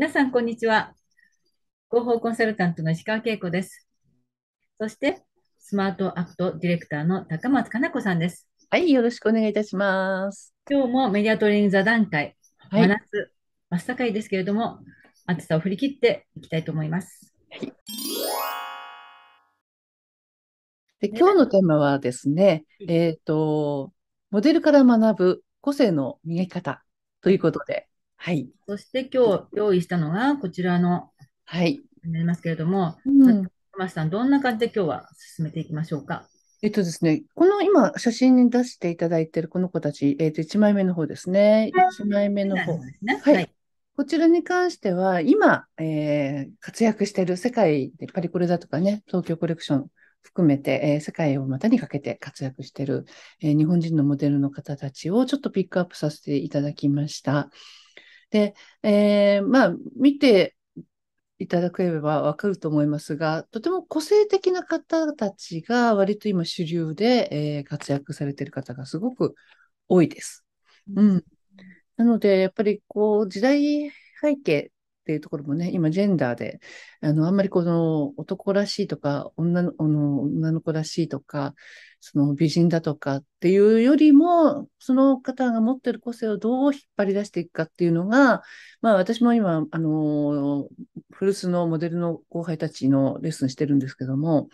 皆さん、こんにちは。広報コンサルタントの石川恵子です。そして、スマートアクトディレクターの高松かな子さんです。はい、よろしくお願いいたします。今日もメディアトレーニング座談会、はい、真真っ盛りですけれども、暑さを振り切っていきたいと思います。はいで今日のテーマはですね、えっ、ー、と、モデルから学ぶ個性の磨き方ということで、はい。そして今日用意したのがこちらの、はい。になりますけれども、うん、マスさん、どんな感じで今日は進めていきましょうか。えっとですね、この今、写真に出していただいているこの子たち、えっと、1枚目の方ですね。1枚目の方。ね、はい、はいこちらに関しては、今、えー、活躍している世界で、パリコレだとかね、東京コレクション含めて、えー、世界を股にかけて活躍している、えー、日本人のモデルの方たちをちょっとピックアップさせていただきました。で、えー、まあ、見ていただければわかると思いますが、とても個性的な方たちが割と今主流で、えー、活躍されている方がすごく多いです。うん。なので、やっぱりこう、時代背景っていうところもね、今、ジェンダーで、あの、あんまりこの男らしいとか、女の女の子らしいとか、その美人だとかっていうよりも、その方が持ってる個性をどう引っ張り出していくかっていうのが、まあ私も今、あの、古巣のモデルの後輩たちのレッスンしてるんですけども、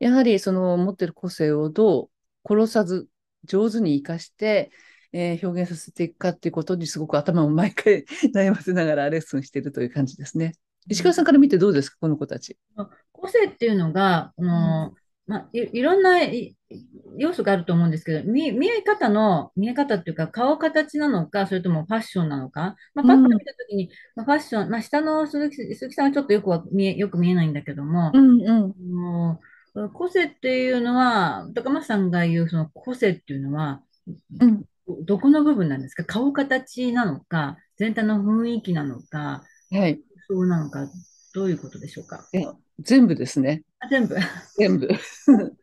やはりその持ってる個性をどう殺さず、上手に生かして、えー、表現させていくかっていうことにすごく頭を毎回悩ませながらレッスンしてるという感じですね。石川さんから見てどうですか、この子たち。個性っていうのが、うんまあ、いいろんな要素があると思うんですけど、見見え方の、見え方っていうか、顔形なのか、それともファッションなのか、まあ、パッと見たときに、うん、まあ、ファッション、まあ、下の鈴木鈴木さんはちょっとよくは見えよく見えないんだけども、うんうん、個性っていうのは、高松さんが言うその個性っていうのは、うん、どこの部分なんですか顔形なのか、全体の雰囲気なのか、はい、そうなのか、どういうことでしょうか。全部ですね。全部。全部。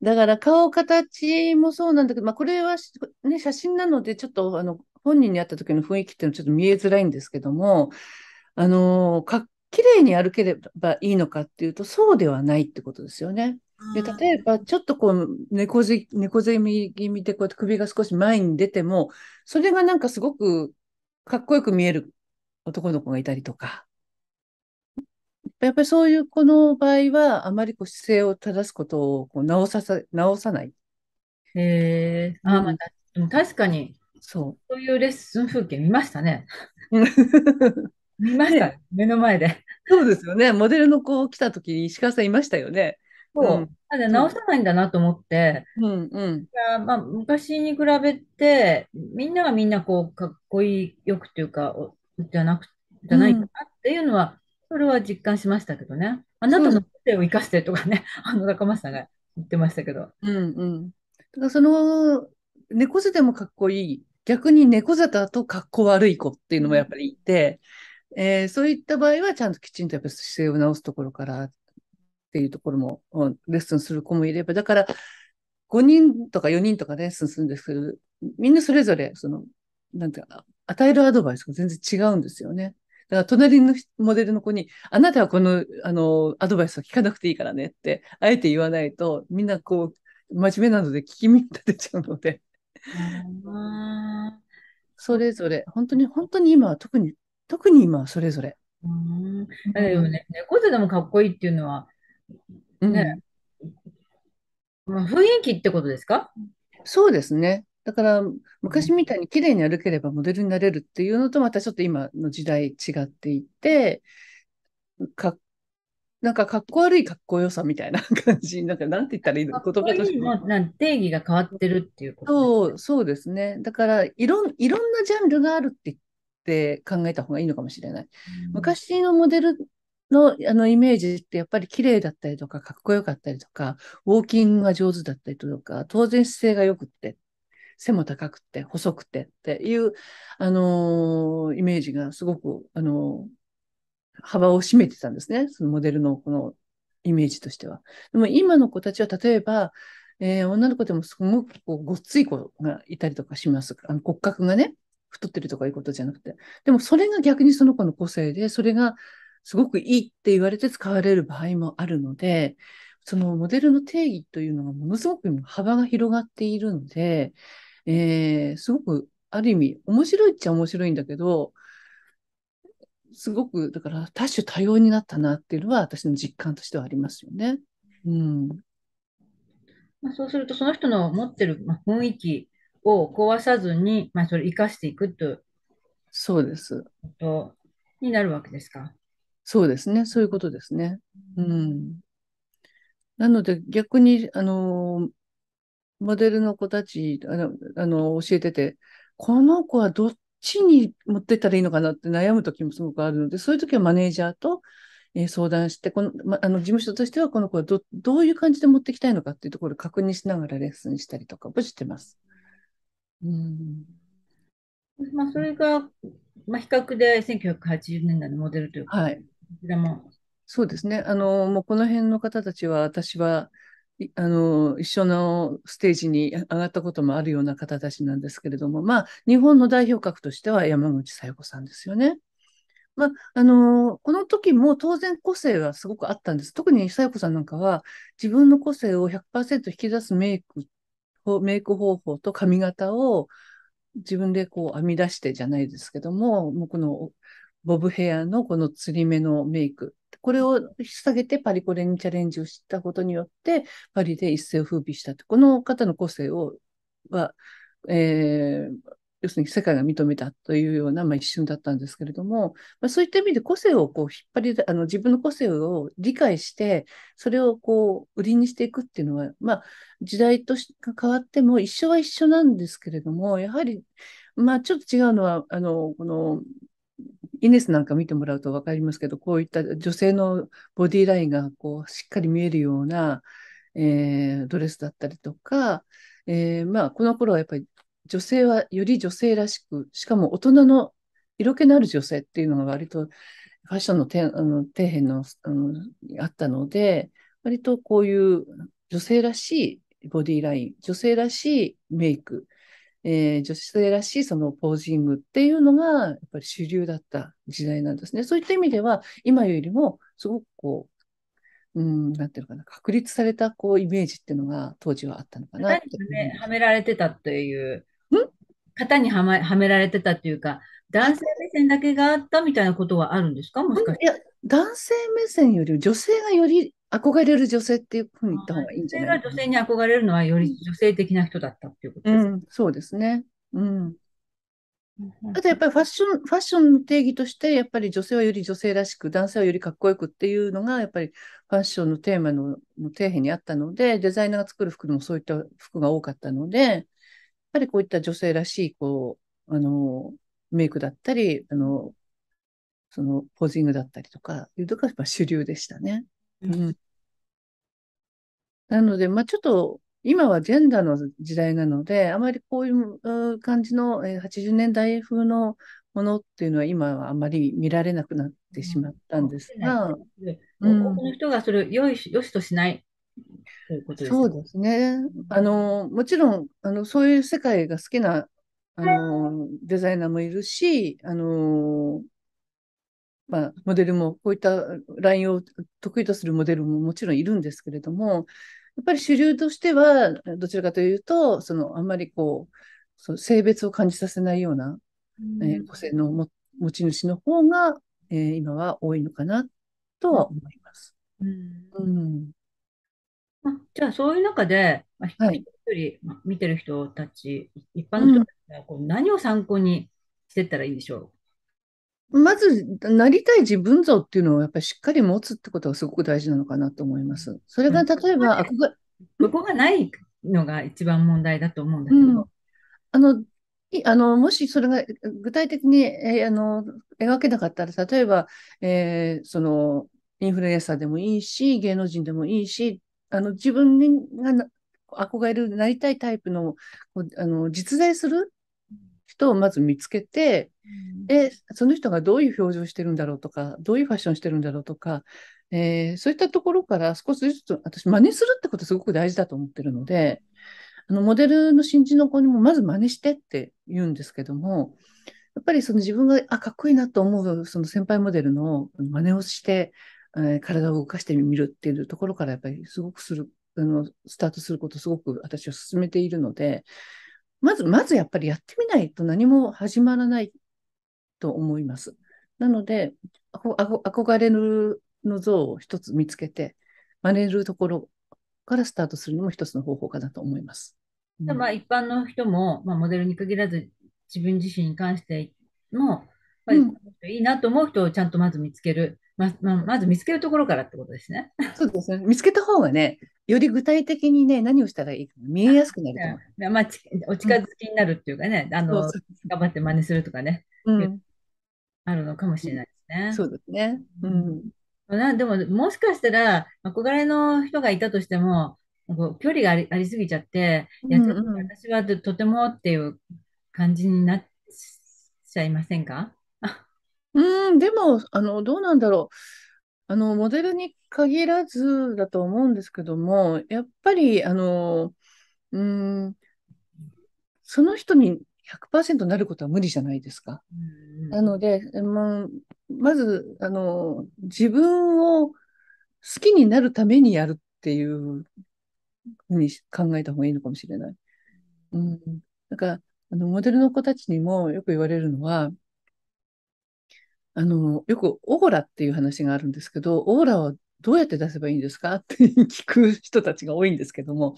だから顔形もそうなんだけど、まあ、これは、ね、写真なので、ちょっとあの本人に会った時の雰囲気っていうのはちょっと見えづらいんですけども、あのか綺麗に歩ければいいのかっていうと、そうではないってことですよね。で例えば、ちょっとこう猫背、猫背気味で、こうやって首が少し前に出ても、それがなんかすごくかっこよく見える男の子がいたりとか、やっぱりそういう子の場合は、あまりこう姿勢を正すことをこう直ささ、直さない。えー、あまあ、確かに、そそういうレッスン風景見ましたね。う。見ました、ね目の前で。そうですよね。モデルの子来た時に石川さんいましたよね。そうただ直さないんだなと思って、うんうん。まあ、昔に比べて、みんながみんなこうかっこいいよくっていうか、おじゃなく、じゃないかなっていうのはそれは実感しましたけどね。あなたの個性を生かしてとかね、あの中松さんが言ってましたけど。うんうん。だからその、猫背でもかっこいい。逆に猫背だとかっこ悪い子っていうのもやっぱりいて、えー、そういった場合はちゃんときちんとやっぱ姿勢を直すところからっていうところも、うん、レッスンする子もいれば、だから5人とか4人とかレッスンするんですけど、みんなそれぞれ、その、なんていうかな、与えるアドバイスが全然違うんですよね。だから隣のモデルの子に、あなたはこの、あの、アドバイスは聞かなくていいからねって、あえて言わないと、みんなこう、真面目なので聞き耳立てちゃうので。それぞれ、本当に、本当に今は特に、特に今はそれぞれ。うん。でもね、猫背でもかっこいいっていうのは、ね、うん、まあ、雰囲気ってことですかそうですね。だから、昔みたいに綺麗に歩ければモデルになれるっていうのと、またちょっと今の時代違っていて、かなんかかっこ悪いかっこよさみたいな感じ、なんかなんて言ったらいいの言葉として。なん定義が変わってるっていうこと、そう、そうですね。だからいろん、いろんなジャンルがあるってって考えた方がいいのかもしれない。うん、昔のモデルのあのイメージってやっぱり綺麗だったりとか、かっこよかったりとか、ウォーキングが上手だったりとか、当然姿勢が良くってっ背も高くて、細くてっていう、あのー、イメージがすごく、あのー、幅を占めてたんですね。そのモデルのこのイメージとしては。でも今の子たちは例えば、えー、女の子でもすごくこうごっつい子がいたりとかします。あの骨格がね、太ってるとかいうことじゃなくて。でもそれが逆にその子の個性で、それがすごくいいって言われて使われる場合もあるので、そのモデルの定義というのがものすごく幅が広がっているので、えー、すごく、ある意味、面白いっちゃ面白いんだけど、すごく、だから多種多様になったなっていうのは私の実感としてはありますよね。うん。まあ、そうすると、その人の持ってる雰囲気を壊さずに、まあ、それ生かしていくというそうです。ことになるわけですか。そうですね。そういうことですね。うん。なので、逆に、あの、モデルの子たち、あの、あの教えてて、この子はどっちに持ってったらいいのかなって悩む時もすごくあるので、そういう時はマネージャーと、えー、相談して、この、ま、あの、事務所としてはこの子はど、どういう感じで持ってきたいのかっていうところを確認しながらレッスンしたりとかもしてます。うん。まあ、それが、まあ、比較で1980年代のモデルというか、はい。こちらも。そうですね。あの、もうこの辺の方たちは、私は、あの、一緒のステージに上がったこともあるような方たちなんですけれども、まあ、日本の代表格としては山口小夜子さんですよね。まあ、あの、この時も当然個性はすごくあったんです。特に小夜子さんなんかは、自分の個性を100%引き出すメイク、メイク方法と髪型を自分でこう編み出してじゃないですけども、僕のボブヘアのこの釣り目のメイク。これを引き下げてパリコレにチャレンジをしたことによって、パリで一世を風靡したこの方の個性を、は、えー、要するに世界が認めたというような、まあ、一瞬だったんですけれども、まあ、そういった意味で個性をこう引っ張りあの自分の個性を理解してそれをこう売りにしていくっていうのは、まあ、時代とし変わっても一緒は一緒なんですけれどもやはり、まあ、ちょっと違うのはあのこのイネスなんか見てもらうと分かりますけど、こういった女性のボディラインがこうしっかり見えるような、えー、ドレスだったりとか、えー、まあ、この頃はやっぱり女性はより女性らしく、しかも大人の色気のある女性っていうのが割とファッションのてあの底辺のあん、あったので、割とこういう女性らしいボディライン、女性らしいメイク、えー、女子生らしいそのポージングっていうのがやっぱり主流だった時代なんですね。そういった意味では今よりもすごくこう、うん、なんていうのかな、確立されたこうイメージっていうのが当時はあったのかなはめ。はめられてたという。型にはまはめられてたというか、男性目線だけがあったみたいなことはあるんですかもしかしいや、男性目線より女性がより憧れる女性っていうふうに言った方がいいんじゃない女性が女性に憧れるのはより女性的な人だったっていうことですか、うん、そうですね。うん。あとやっぱりファッション、ファッションの定義として、やっぱり女性はより女性らしく、男性はよりかっこよくっていうのが、やっぱりファッションのテーマのの底辺にあったので、デザイナーが作る服もそういった服が多かったので、やっぱりこういった女性らしい、こう、あの、メイクだったり、あの、そのポージングだったりとかいうのが主流でしたね。うん。なので、まあ、ちょっと、今はジェンダーの時代なので、あまりこういうう感じのえ80年代風のものっていうのは今はあまり見られなくなってしまったんですが、う多くの人がそれをいし、良しとしないということですそうですね。あの、もちろん、あの、そういう世界が好きな、あの、デザイナーもいるし、あの、まあ、モデルも、こういったラインを得意とするモデルももちろんいるんですけれども、やっぱり主流としては、どちらかというと、そのあんまりこう、その性別を感じさせないような、うん、えー、個性の持ち主の方が、えー、今は多いのかなとは思います。うん、うんまあ、じゃあ、そういう中で、まあ、一人一人見てる人たち、はい、一般の人たちはこう何を参考にしてったらいいんでしょうまず、なりたい自分像っていうのをやっぱりしっかり持つってことがすごく大事なのかなと思います。それが例えば、うん、そこがないのが一番問題だと思うんだけど。うん、あのあのもしそれが具体的に、えー、あの描けなかったら、例えば、えー、そのインフルエンサーでもいいし、芸能人でもいいし、あの自分が憧れる、なりたいタイプのあの実在する人をまず見つけて、で、その人がどういう表情してるんだろうとか、どういうファッションしてるんだろうとか、えー、そういったところから少しずつ私、真似するってことすごく大事だと思ってるので、あのモデルの新人の子にもまず真似してって言うんですけども、やっぱりその自分があかっこいいなと思うその先輩モデルの真似をして、えー、体を動かしてみるっていうところからやっぱりすごくするあのスタートすることすごく私は勧めているので、まず、まずやっぱりやってみないと何も始まらないと思います。なので、憧れの像を一つ見つけて、真似るところからスタートするのも一つの方法かなと思います。うん、まあ一般の人も、まあ、モデルに限らず自分自身に関しても、まあ、いいなと思う人をちゃんとまず見つける、まままず見つけるところからってことですね。そうですね見つけた方がねより具体的にね、何をしたらいいか見えやすくなると思う。まあ、お近づきになるっていうかね、うん、あの頑張って真似するとかね、うん、あるのかもしれないですね。そうですね。うん、なん、でも、もしかしたら、憧れの人がいたとしても、距離がありありすぎちゃって、いや、うんうん、私はとてもっていう感じになっちゃいませんか うん、でも、あの、どうなんだろう。あの、モデルに限らずだと思うんですけども、やっぱり、あの、うん、その人に100%なることは無理じゃないですか。なので、ままず、あの、自分を好きになるためにやるっていうふうに考えた方がいいのかもしれない。うん。だから、あの、モデルの子たちにもよく言われるのは、あの、よくオーラっていう話があるんですけど、オーラをどうやって出せばいいんですか って聞く人たちが多いんですけども、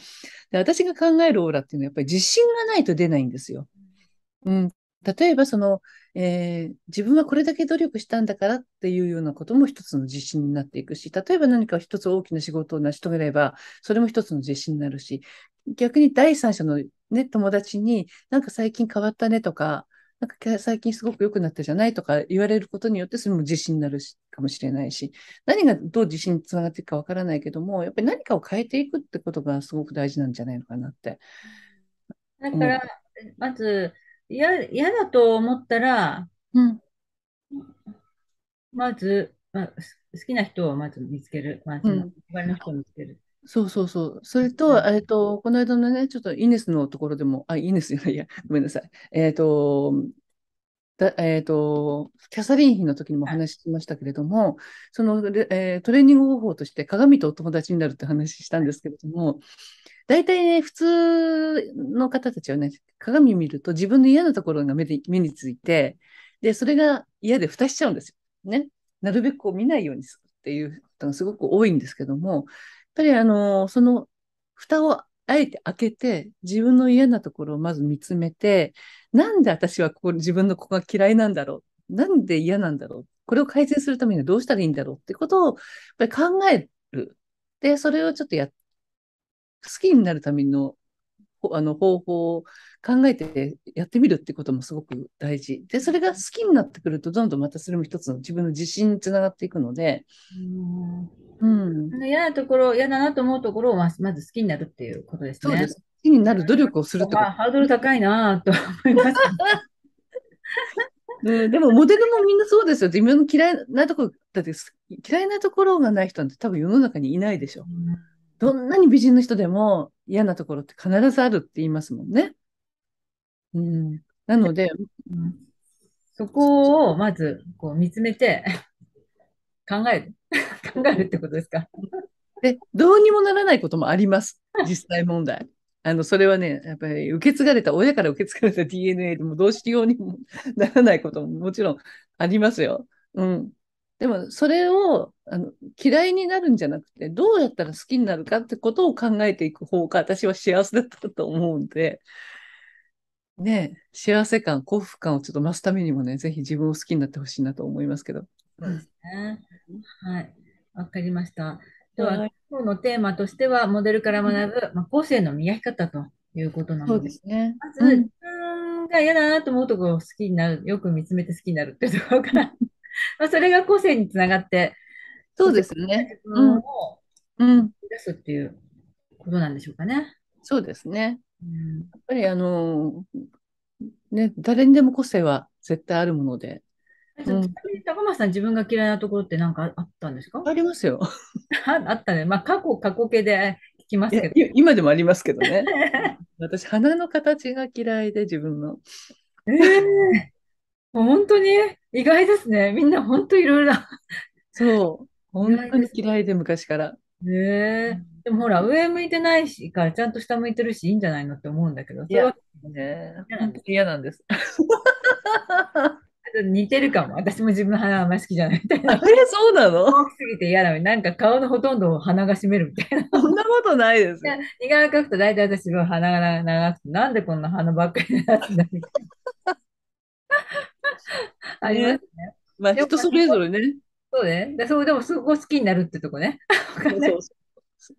で私が考えるオーラっていうのはやっぱり自信がないと出ないんですよ。うん、例えばその、えー、自分はこれだけ努力したんだからっていうようなことも一つの自信になっていくし、例えば何か一つ大きな仕事を成し遂げれば、それも一つの自信になるし、逆に第三者のね、友達になんか最近変わったねとか、なんか最近すごく良くなったじゃないとか言われることによってそれも自信になるしかもしれないし、何がどう自信につながっていくかわからないけども、やっぱり何かを変えていくってことがすごく大事なんじゃないのかなって。だから、まず、嫌だと思ったら、うん、まず、まあ、好きな人をまず見つける。ま周りの人を見つける。そうそうそう。それと、えっと、この間のね、ちょっとイネスのところでも、あ、イネスじゃないや、ごめんなさい。えっと、だえっと、キャサリン妃の時にもお話ししましたけれども、その、えートレーニング方法として鏡とお友達になるって話したんですけれども、大体ね、普通の方たちはね、鏡見ると自分の嫌なところが目で目について、で、それが嫌で蓋しちゃうんですよ。ね。なるべくこう見ないようにするっていうことがすごく多いんですけども、っぱりあの、その蓋をあえて開けて、自分の嫌なところをまず見つめて、なんで私はここ自分のここが嫌いなんだろうなんで嫌なんだろうこれを改善するためにはどうしたらいいんだろうってことを、やっぱり考える。で、それをちょっとや、好きになるためのあの方法を考えてやってみるってこともすごく大事。で、それが好きになってくると、どんどんまたそれも一つの自分の自信につながっていくので、うん、嫌なところ、嫌だなと思うところをまず好きになるっていうことですね。そうです。好きになる努力をすると。か。ハードル高いなと思います。でもモデルもみんなそうですよ。自分の嫌いなところ、だって嫌いなところがない人って多分世の中にいないでしょ。うん、どんなに美人の人でも嫌なところって必ずあるって言いますもんね。うん、なので、うん、そこをまずこう見つめて考える。考えるってことですか。で、どうにもならないこともあります。実際問題。あの、それはね、やっぱり受け継がれた、親から受け継がれた DNA でもどうしようにもならないことももちろんありますよ。うん。でも、それをあの嫌いになるんじゃなくて、どうやったら好きになるかってことを考えていく方が、私は幸せだったと思うんで、ね、幸せ感、幸福感をちょっと増すためにもね、ぜひ自分を好きになってほしいなと思いますけど。そうですね。はい。わかりました。では、はい、今日のテーマとしては、モデルから学ぶ、まあ、個性の見分け方ということなので、ですね、まず、うん、自分が嫌だなと思うところを好きになる、よく見つめて好きになるっていうところから まあそれが個性につながって、そうですね。自分を出すっていうことなんでしょうかね。そうですね。うん、やっぱりあの、ね、誰にでも個性は絶対あるもので、高松さん、自分が嫌いなところって何かあったんですかありますよ。ああったね。まあ、過去、過去形で聞きますけど。今でもありますけどね。私、鼻の形が嫌いで、自分の。ええー、もう本当に意外ですね。みんな本当いろいろそう。本当に嫌いで、昔から。ええー、でもほら、上向いてないしから、ちゃんと下向いてるし、いいんじゃないのって思うんだけど、そうね、本当に嫌なんです。似てるかも。私も自分の鼻あんまり好きじゃないみたいな。あれそうなの大きすぎて嫌だ。なんか顔のほとんどを鼻が占めるみたいな。そんなことないです。似顔描くと大体私は鼻が長くて、なんでこんな鼻ばっかりになってんだみたいな。ありますね。まあ人それぞれね。そうね。だそうでもそこ好きになるってとこね。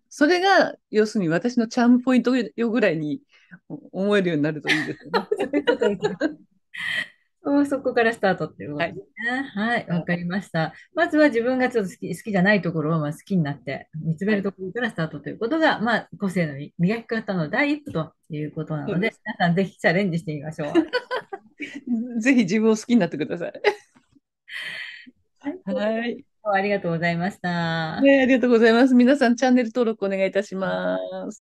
それが要するに私のチャームポイントよぐらいに思えるようになるといいですよね。そこからスタートっていうことですね。はい、わ、はい、かりました。まずは自分がちょっと好き好きじゃないところをまあ好きになって、見つめるところからスタートということが、まあ、個性の磨き方の第一歩ということなので、で皆さんぜひチャレンジしてみましょう。ぜひ自分を好きになってください。はい。ありがとうございました。ね、ありがとうございます。皆さん、チャンネル登録お願いいたします。